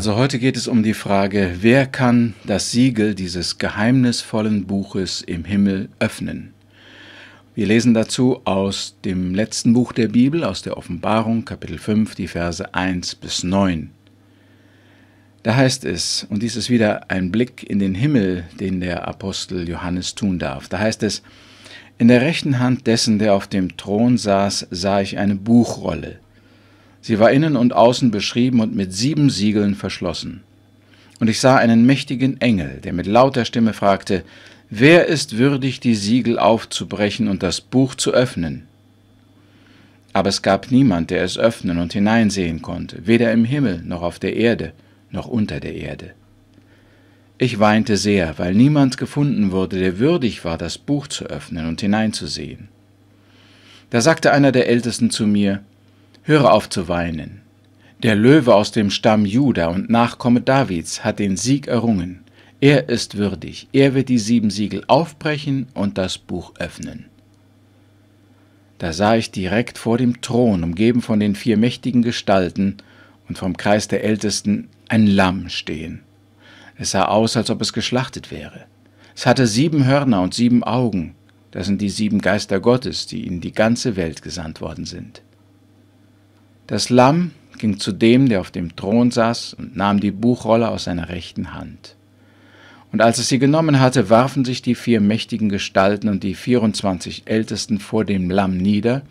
Also heute geht es um die Frage, wer kann das Siegel dieses geheimnisvollen Buches im Himmel öffnen? Wir lesen dazu aus dem letzten Buch der Bibel, aus der Offenbarung, Kapitel 5, die Verse 1 bis 9. Da heißt es, und dies ist wieder ein Blick in den Himmel, den der Apostel Johannes tun darf, da heißt es, in der rechten Hand dessen, der auf dem Thron saß, sah ich eine Buchrolle Sie war innen und außen beschrieben und mit sieben Siegeln verschlossen. Und ich sah einen mächtigen Engel, der mit lauter Stimme fragte, Wer ist würdig, die Siegel aufzubrechen und das Buch zu öffnen? Aber es gab niemand, der es öffnen und hineinsehen konnte, weder im Himmel noch auf der Erde noch unter der Erde. Ich weinte sehr, weil niemand gefunden wurde, der würdig war, das Buch zu öffnen und hineinzusehen. Da sagte einer der Ältesten zu mir, Höre auf zu weinen. Der Löwe aus dem Stamm Juda und Nachkomme Davids hat den Sieg errungen. Er ist würdig. Er wird die sieben Siegel aufbrechen und das Buch öffnen. Da sah ich direkt vor dem Thron, umgeben von den vier mächtigen Gestalten und vom Kreis der Ältesten, ein Lamm stehen. Es sah aus, als ob es geschlachtet wäre. Es hatte sieben Hörner und sieben Augen. Das sind die sieben Geister Gottes, die in die ganze Welt gesandt worden sind. Das Lamm ging zu dem, der auf dem Thron saß, und nahm die Buchrolle aus seiner rechten Hand. Und als es sie genommen hatte, warfen sich die vier mächtigen Gestalten und die vierundzwanzig Ältesten vor dem Lamm nieder.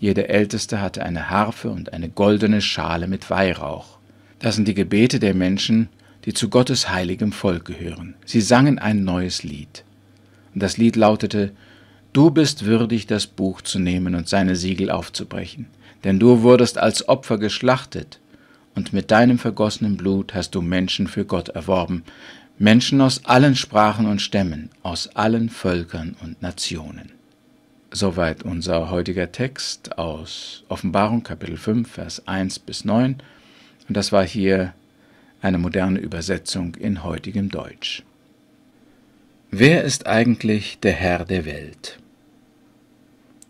Jede Älteste hatte eine Harfe und eine goldene Schale mit Weihrauch. Das sind die Gebete der Menschen, die zu Gottes heiligem Volk gehören. Sie sangen ein neues Lied. Und das Lied lautete, Du bist würdig, das Buch zu nehmen und seine Siegel aufzubrechen denn du wurdest als Opfer geschlachtet, und mit deinem vergossenen Blut hast du Menschen für Gott erworben, Menschen aus allen Sprachen und Stämmen, aus allen Völkern und Nationen. Soweit unser heutiger Text aus Offenbarung Kapitel 5, Vers 1 bis 9, und das war hier eine moderne Übersetzung in heutigem Deutsch. Wer ist eigentlich der Herr der Welt?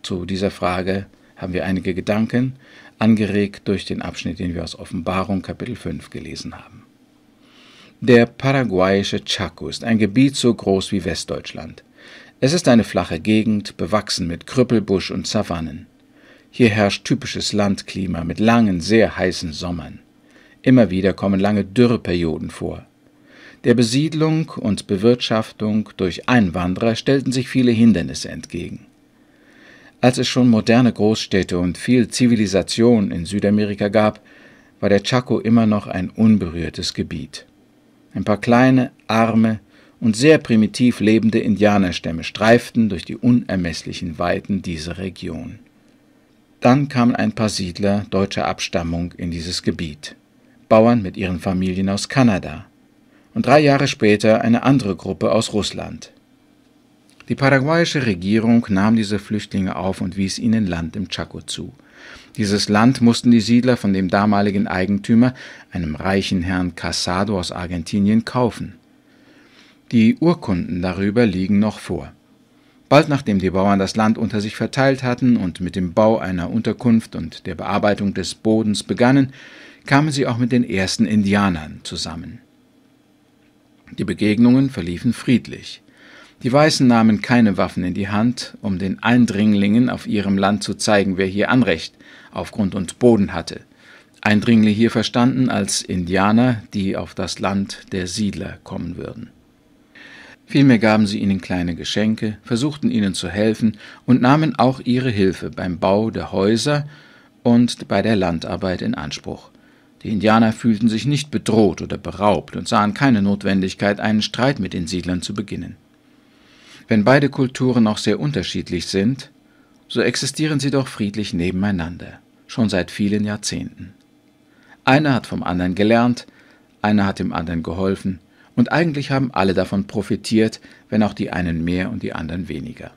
Zu dieser Frage haben wir einige Gedanken, angeregt durch den Abschnitt, den wir aus Offenbarung Kapitel 5 gelesen haben. Der paraguayische Chaco ist ein Gebiet so groß wie Westdeutschland. Es ist eine flache Gegend, bewachsen mit Krüppelbusch und Savannen. Hier herrscht typisches Landklima mit langen, sehr heißen Sommern. Immer wieder kommen lange Dürreperioden vor. Der Besiedlung und Bewirtschaftung durch Einwanderer stellten sich viele Hindernisse entgegen. Als es schon moderne Großstädte und viel Zivilisation in Südamerika gab, war der Chaco immer noch ein unberührtes Gebiet. Ein paar kleine, arme und sehr primitiv lebende Indianerstämme streiften durch die unermesslichen Weiten dieser Region. Dann kamen ein paar Siedler deutscher Abstammung in dieses Gebiet, Bauern mit ihren Familien aus Kanada und drei Jahre später eine andere Gruppe aus Russland. Die paraguayische Regierung nahm diese Flüchtlinge auf und wies ihnen Land im Chaco zu. Dieses Land mussten die Siedler von dem damaligen Eigentümer, einem reichen Herrn Casado aus Argentinien, kaufen. Die Urkunden darüber liegen noch vor. Bald nachdem die Bauern das Land unter sich verteilt hatten und mit dem Bau einer Unterkunft und der Bearbeitung des Bodens begannen, kamen sie auch mit den ersten Indianern zusammen. Die Begegnungen verliefen friedlich. Die Weißen nahmen keine Waffen in die Hand, um den Eindringlingen auf ihrem Land zu zeigen, wer hier Anrecht auf Grund und Boden hatte. Eindringlinge hier verstanden als Indianer, die auf das Land der Siedler kommen würden. Vielmehr gaben sie ihnen kleine Geschenke, versuchten ihnen zu helfen und nahmen auch ihre Hilfe beim Bau der Häuser und bei der Landarbeit in Anspruch. Die Indianer fühlten sich nicht bedroht oder beraubt und sahen keine Notwendigkeit, einen Streit mit den Siedlern zu beginnen. Wenn beide Kulturen auch sehr unterschiedlich sind, so existieren sie doch friedlich nebeneinander, schon seit vielen Jahrzehnten. Einer hat vom anderen gelernt, einer hat dem anderen geholfen, und eigentlich haben alle davon profitiert, wenn auch die einen mehr und die anderen weniger.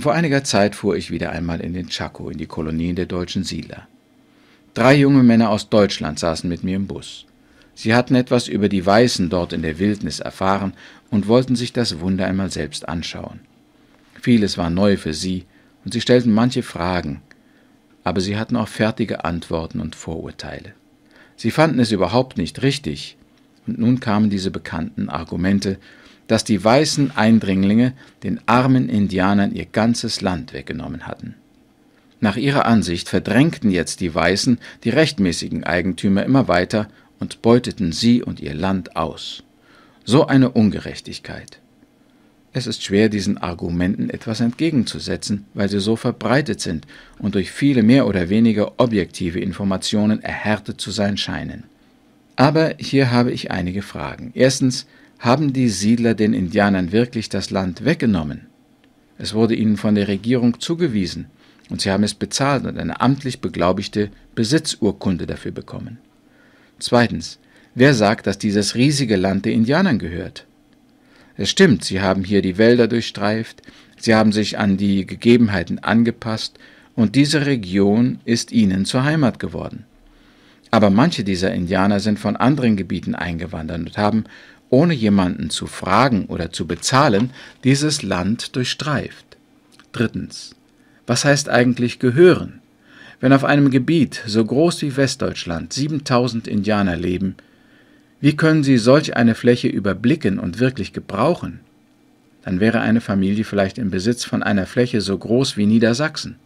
Vor einiger Zeit fuhr ich wieder einmal in den Chaco, in die Kolonien der deutschen Siedler. Drei junge Männer aus Deutschland saßen mit mir im Bus. Sie hatten etwas über die Weißen dort in der Wildnis erfahren und wollten sich das Wunder einmal selbst anschauen. Vieles war neu für sie, und sie stellten manche Fragen, aber sie hatten auch fertige Antworten und Vorurteile. Sie fanden es überhaupt nicht richtig, und nun kamen diese bekannten Argumente, dass die weißen Eindringlinge den armen Indianern ihr ganzes Land weggenommen hatten. Nach ihrer Ansicht verdrängten jetzt die Weißen die rechtmäßigen Eigentümer immer weiter und beuteten sie und ihr Land aus. So eine Ungerechtigkeit. Es ist schwer, diesen Argumenten etwas entgegenzusetzen, weil sie so verbreitet sind und durch viele mehr oder weniger objektive Informationen erhärtet zu sein scheinen. Aber hier habe ich einige Fragen. Erstens, haben die Siedler den Indianern wirklich das Land weggenommen? Es wurde ihnen von der Regierung zugewiesen und sie haben es bezahlt und eine amtlich beglaubigte Besitzurkunde dafür bekommen. Zweitens, wer sagt, dass dieses riesige Land den Indianern gehört? Es stimmt, sie haben hier die Wälder durchstreift, sie haben sich an die Gegebenheiten angepasst und diese Region ist ihnen zur Heimat geworden. Aber manche dieser Indianer sind von anderen Gebieten eingewandert und haben, ohne jemanden zu fragen oder zu bezahlen, dieses Land durchstreift. Drittens, was heißt eigentlich gehören? Wenn auf einem Gebiet so groß wie Westdeutschland 7000 Indianer leben, wie können sie solch eine Fläche überblicken und wirklich gebrauchen? Dann wäre eine Familie vielleicht im Besitz von einer Fläche so groß wie Niedersachsen,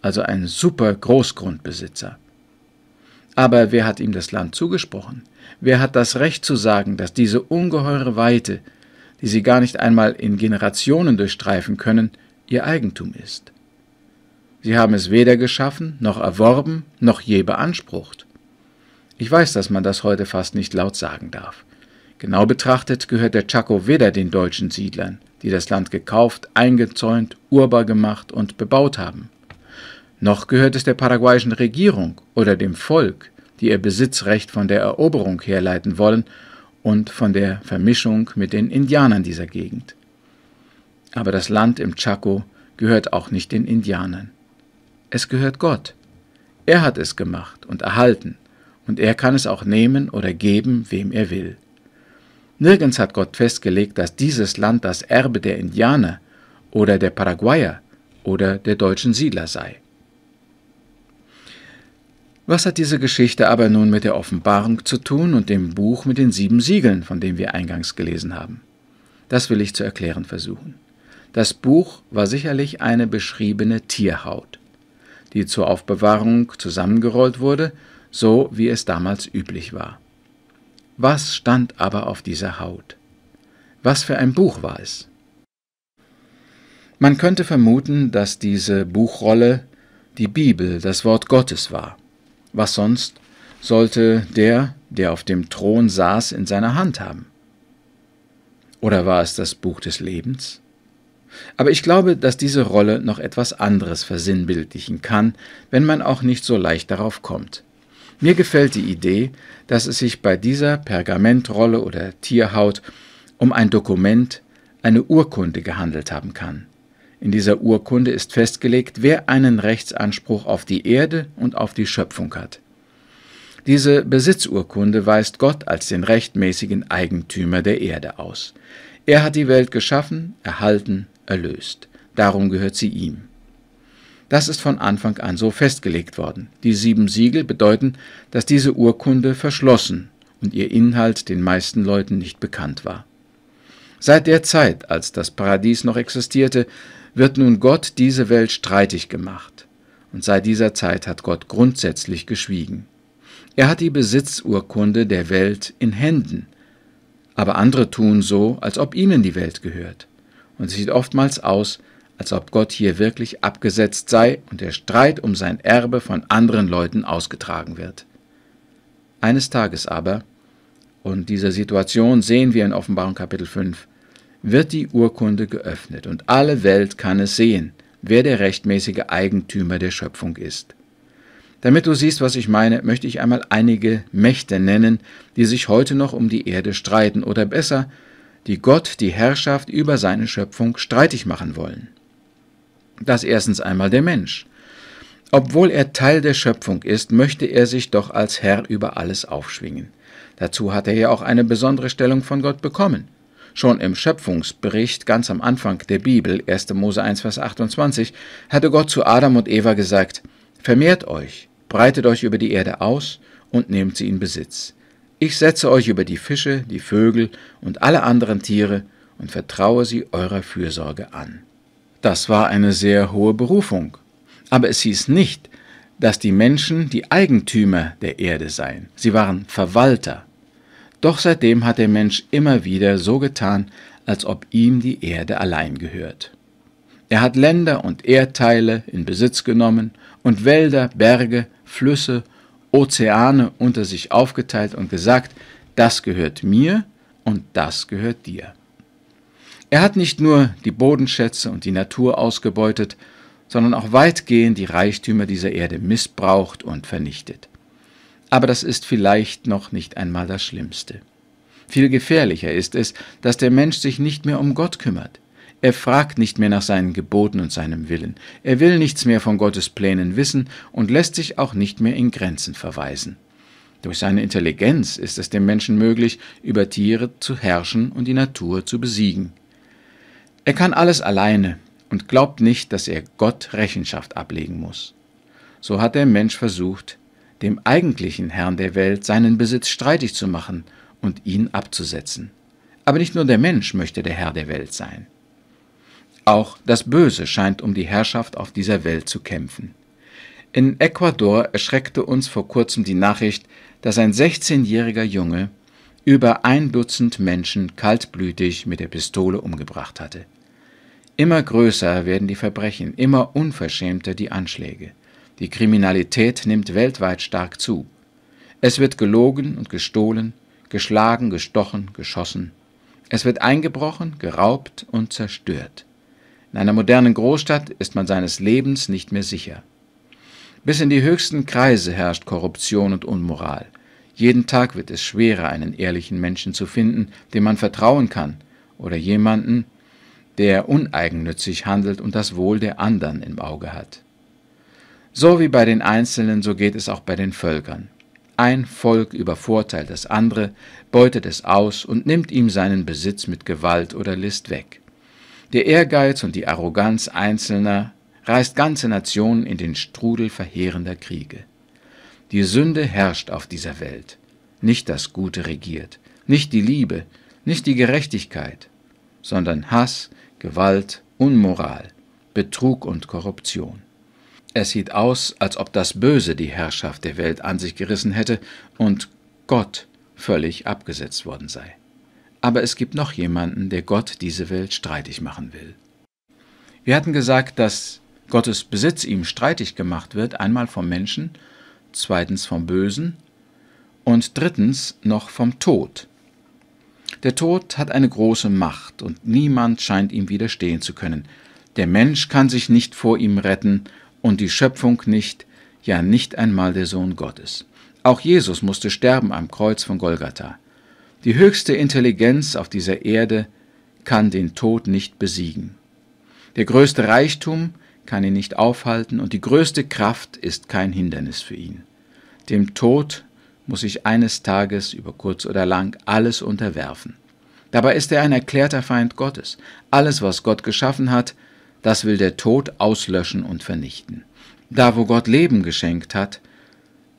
also ein super Großgrundbesitzer. Aber wer hat ihm das Land zugesprochen? Wer hat das Recht zu sagen, dass diese ungeheure Weite, die sie gar nicht einmal in Generationen durchstreifen können, ihr Eigentum ist? Sie haben es weder geschaffen, noch erworben, noch je beansprucht. Ich weiß, dass man das heute fast nicht laut sagen darf. Genau betrachtet gehört der Chaco weder den deutschen Siedlern, die das Land gekauft, eingezäunt, urbar gemacht und bebaut haben. Noch gehört es der paraguayischen Regierung oder dem Volk, die ihr Besitzrecht von der Eroberung herleiten wollen und von der Vermischung mit den Indianern dieser Gegend. Aber das Land im Chaco gehört auch nicht den Indianern. Es gehört Gott. Er hat es gemacht und erhalten, und er kann es auch nehmen oder geben, wem er will. Nirgends hat Gott festgelegt, dass dieses Land das Erbe der Indianer oder der Paraguayer oder der deutschen Siedler sei. Was hat diese Geschichte aber nun mit der Offenbarung zu tun und dem Buch mit den sieben Siegeln, von dem wir eingangs gelesen haben? Das will ich zu erklären versuchen. Das Buch war sicherlich eine beschriebene Tierhaut die zur Aufbewahrung zusammengerollt wurde, so wie es damals üblich war. Was stand aber auf dieser Haut? Was für ein Buch war es? Man könnte vermuten, dass diese Buchrolle die Bibel, das Wort Gottes war. Was sonst sollte der, der auf dem Thron saß, in seiner Hand haben? Oder war es das Buch des Lebens? Aber ich glaube, dass diese Rolle noch etwas anderes versinnbildlichen kann, wenn man auch nicht so leicht darauf kommt. Mir gefällt die Idee, dass es sich bei dieser Pergamentrolle oder Tierhaut um ein Dokument, eine Urkunde gehandelt haben kann. In dieser Urkunde ist festgelegt, wer einen Rechtsanspruch auf die Erde und auf die Schöpfung hat. Diese Besitzurkunde weist Gott als den rechtmäßigen Eigentümer der Erde aus. Er hat die Welt geschaffen, erhalten erlöst. Darum gehört sie ihm. Das ist von Anfang an so festgelegt worden. Die sieben Siegel bedeuten, dass diese Urkunde verschlossen und ihr Inhalt den meisten Leuten nicht bekannt war. Seit der Zeit, als das Paradies noch existierte, wird nun Gott diese Welt streitig gemacht. Und seit dieser Zeit hat Gott grundsätzlich geschwiegen. Er hat die Besitzurkunde der Welt in Händen, aber andere tun so, als ob ihnen die Welt gehört und es sieht oftmals aus, als ob Gott hier wirklich abgesetzt sei und der Streit um sein Erbe von anderen Leuten ausgetragen wird. Eines Tages aber, und dieser Situation sehen wir in Offenbarung Kapitel 5, wird die Urkunde geöffnet und alle Welt kann es sehen, wer der rechtmäßige Eigentümer der Schöpfung ist. Damit du siehst, was ich meine, möchte ich einmal einige Mächte nennen, die sich heute noch um die Erde streiten oder besser, die Gott die Herrschaft über seine Schöpfung streitig machen wollen. Das erstens einmal der Mensch. Obwohl er Teil der Schöpfung ist, möchte er sich doch als Herr über alles aufschwingen. Dazu hat er ja auch eine besondere Stellung von Gott bekommen. Schon im Schöpfungsbericht ganz am Anfang der Bibel, 1. Mose 1, Vers 28, hatte Gott zu Adam und Eva gesagt, Vermehrt euch, breitet euch über die Erde aus und nehmt sie in Besitz. Ich setze euch über die Fische, die Vögel und alle anderen Tiere und vertraue sie eurer Fürsorge an. Das war eine sehr hohe Berufung. Aber es hieß nicht, dass die Menschen die Eigentümer der Erde seien. Sie waren Verwalter. Doch seitdem hat der Mensch immer wieder so getan, als ob ihm die Erde allein gehört. Er hat Länder und Erdteile in Besitz genommen und Wälder, Berge, Flüsse und Ozeane unter sich aufgeteilt und gesagt, das gehört mir und das gehört dir. Er hat nicht nur die Bodenschätze und die Natur ausgebeutet, sondern auch weitgehend die Reichtümer dieser Erde missbraucht und vernichtet. Aber das ist vielleicht noch nicht einmal das Schlimmste. Viel gefährlicher ist es, dass der Mensch sich nicht mehr um Gott kümmert. Er fragt nicht mehr nach seinen Geboten und seinem Willen. Er will nichts mehr von Gottes Plänen wissen und lässt sich auch nicht mehr in Grenzen verweisen. Durch seine Intelligenz ist es dem Menschen möglich, über Tiere zu herrschen und die Natur zu besiegen. Er kann alles alleine und glaubt nicht, dass er Gott Rechenschaft ablegen muss. So hat der Mensch versucht, dem eigentlichen Herrn der Welt seinen Besitz streitig zu machen und ihn abzusetzen. Aber nicht nur der Mensch möchte der Herr der Welt sein. Auch das Böse scheint um die Herrschaft auf dieser Welt zu kämpfen. In Ecuador erschreckte uns vor kurzem die Nachricht, dass ein 16-jähriger Junge über ein Dutzend Menschen kaltblütig mit der Pistole umgebracht hatte. Immer größer werden die Verbrechen, immer unverschämter die Anschläge. Die Kriminalität nimmt weltweit stark zu. Es wird gelogen und gestohlen, geschlagen, gestochen, geschossen. Es wird eingebrochen, geraubt und zerstört. In einer modernen Großstadt ist man seines Lebens nicht mehr sicher. Bis in die höchsten Kreise herrscht Korruption und Unmoral. Jeden Tag wird es schwerer, einen ehrlichen Menschen zu finden, dem man vertrauen kann, oder jemanden, der uneigennützig handelt und das Wohl der anderen im Auge hat. So wie bei den Einzelnen, so geht es auch bei den Völkern. Ein Volk übervorteilt das andere, beutet es aus und nimmt ihm seinen Besitz mit Gewalt oder List weg. Der Ehrgeiz und die Arroganz Einzelner reißt ganze Nationen in den Strudel verheerender Kriege. Die Sünde herrscht auf dieser Welt. Nicht das Gute regiert, nicht die Liebe, nicht die Gerechtigkeit, sondern Hass, Gewalt, Unmoral, Betrug und Korruption. Es sieht aus, als ob das Böse die Herrschaft der Welt an sich gerissen hätte und Gott völlig abgesetzt worden sei. Aber es gibt noch jemanden, der Gott diese Welt streitig machen will. Wir hatten gesagt, dass Gottes Besitz ihm streitig gemacht wird, einmal vom Menschen, zweitens vom Bösen und drittens noch vom Tod. Der Tod hat eine große Macht und niemand scheint ihm widerstehen zu können. Der Mensch kann sich nicht vor ihm retten und die Schöpfung nicht, ja nicht einmal der Sohn Gottes. Auch Jesus musste sterben am Kreuz von Golgatha. Die höchste Intelligenz auf dieser Erde kann den Tod nicht besiegen. Der größte Reichtum kann ihn nicht aufhalten und die größte Kraft ist kein Hindernis für ihn. Dem Tod muss sich eines Tages über kurz oder lang alles unterwerfen. Dabei ist er ein erklärter Feind Gottes. Alles, was Gott geschaffen hat, das will der Tod auslöschen und vernichten. Da, wo Gott Leben geschenkt hat,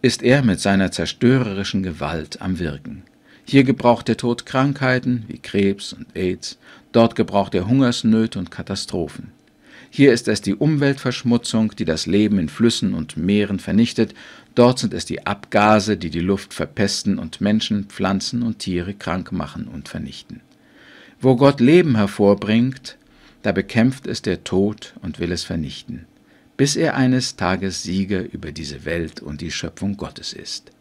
ist er mit seiner zerstörerischen Gewalt am Wirken. Hier gebraucht der Tod Krankheiten wie Krebs und AIDS, dort gebraucht er Hungersnöte und Katastrophen. Hier ist es die Umweltverschmutzung, die das Leben in Flüssen und Meeren vernichtet, dort sind es die Abgase, die die Luft verpesten und Menschen, Pflanzen und Tiere krank machen und vernichten. Wo Gott Leben hervorbringt, da bekämpft es der Tod und will es vernichten, bis er eines Tages Sieger über diese Welt und die Schöpfung Gottes ist.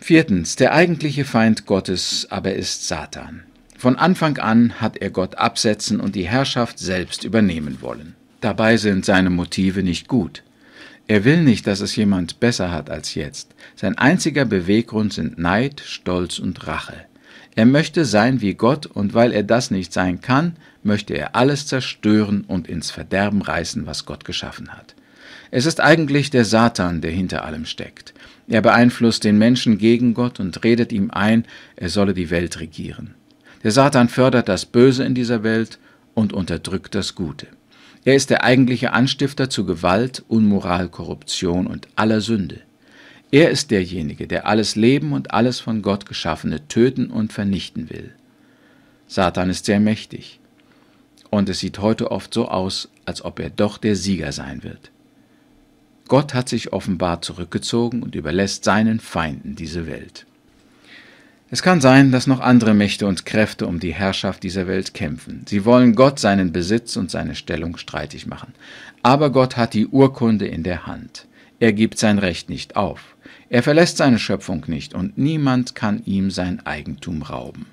Viertens. Der eigentliche Feind Gottes aber ist Satan. Von Anfang an hat er Gott absetzen und die Herrschaft selbst übernehmen wollen. Dabei sind seine Motive nicht gut. Er will nicht, dass es jemand besser hat als jetzt. Sein einziger Beweggrund sind Neid, Stolz und Rache. Er möchte sein wie Gott und weil er das nicht sein kann, möchte er alles zerstören und ins Verderben reißen, was Gott geschaffen hat. Es ist eigentlich der Satan, der hinter allem steckt. Er beeinflusst den Menschen gegen Gott und redet ihm ein, er solle die Welt regieren. Der Satan fördert das Böse in dieser Welt und unterdrückt das Gute. Er ist der eigentliche Anstifter zu Gewalt, Unmoral, Korruption und aller Sünde. Er ist derjenige, der alles Leben und alles von Gott Geschaffene töten und vernichten will. Satan ist sehr mächtig. Und es sieht heute oft so aus, als ob er doch der Sieger sein wird. Gott hat sich offenbar zurückgezogen und überlässt seinen Feinden diese Welt. Es kann sein, dass noch andere Mächte und Kräfte um die Herrschaft dieser Welt kämpfen. Sie wollen Gott seinen Besitz und seine Stellung streitig machen. Aber Gott hat die Urkunde in der Hand. Er gibt sein Recht nicht auf. Er verlässt seine Schöpfung nicht und niemand kann ihm sein Eigentum rauben.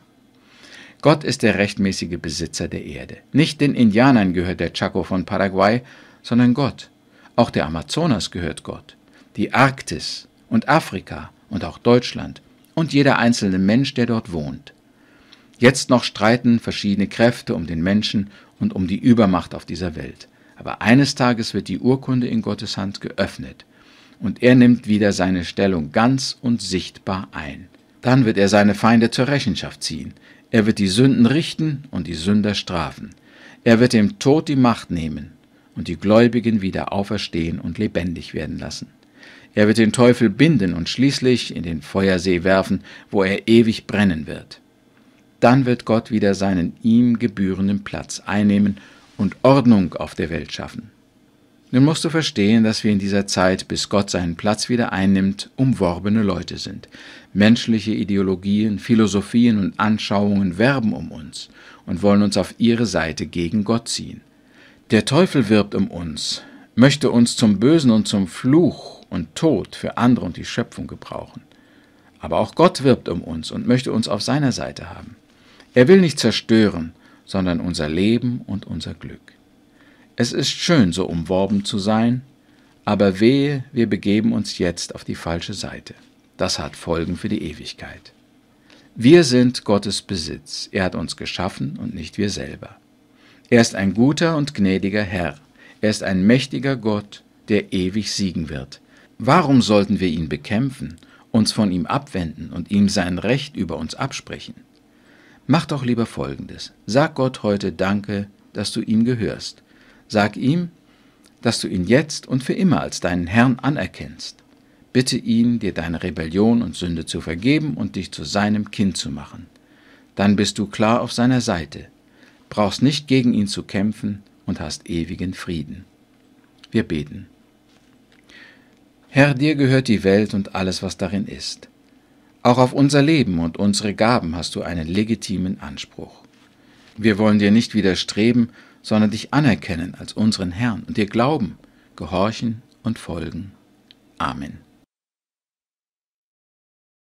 Gott ist der rechtmäßige Besitzer der Erde. Nicht den Indianern gehört der Chaco von Paraguay, sondern Gott. Auch der Amazonas gehört Gott, die Arktis und Afrika und auch Deutschland und jeder einzelne Mensch, der dort wohnt. Jetzt noch streiten verschiedene Kräfte um den Menschen und um die Übermacht auf dieser Welt. Aber eines Tages wird die Urkunde in Gottes Hand geöffnet und er nimmt wieder seine Stellung ganz und sichtbar ein. Dann wird er seine Feinde zur Rechenschaft ziehen. Er wird die Sünden richten und die Sünder strafen. Er wird dem Tod die Macht nehmen und die Gläubigen wieder auferstehen und lebendig werden lassen. Er wird den Teufel binden und schließlich in den Feuersee werfen, wo er ewig brennen wird. Dann wird Gott wieder seinen ihm gebührenden Platz einnehmen und Ordnung auf der Welt schaffen. Nun musst du verstehen, dass wir in dieser Zeit, bis Gott seinen Platz wieder einnimmt, umworbene Leute sind. Menschliche Ideologien, Philosophien und Anschauungen werben um uns und wollen uns auf ihre Seite gegen Gott ziehen. Der Teufel wirbt um uns, möchte uns zum Bösen und zum Fluch und Tod für andere und die Schöpfung gebrauchen. Aber auch Gott wirbt um uns und möchte uns auf seiner Seite haben. Er will nicht zerstören, sondern unser Leben und unser Glück. Es ist schön, so umworben zu sein, aber wehe, wir begeben uns jetzt auf die falsche Seite. Das hat Folgen für die Ewigkeit. Wir sind Gottes Besitz, er hat uns geschaffen und nicht wir selber. Er ist ein guter und gnädiger Herr. Er ist ein mächtiger Gott, der ewig siegen wird. Warum sollten wir ihn bekämpfen, uns von ihm abwenden und ihm sein Recht über uns absprechen? Mach doch lieber Folgendes. Sag Gott heute Danke, dass du ihm gehörst. Sag ihm, dass du ihn jetzt und für immer als deinen Herrn anerkennst. Bitte ihn, dir deine Rebellion und Sünde zu vergeben und dich zu seinem Kind zu machen. Dann bist du klar auf seiner Seite brauchst nicht gegen ihn zu kämpfen und hast ewigen Frieden. Wir beten. Herr, dir gehört die Welt und alles, was darin ist. Auch auf unser Leben und unsere Gaben hast du einen legitimen Anspruch. Wir wollen dir nicht widerstreben, sondern dich anerkennen als unseren Herrn und dir glauben, gehorchen und folgen. Amen.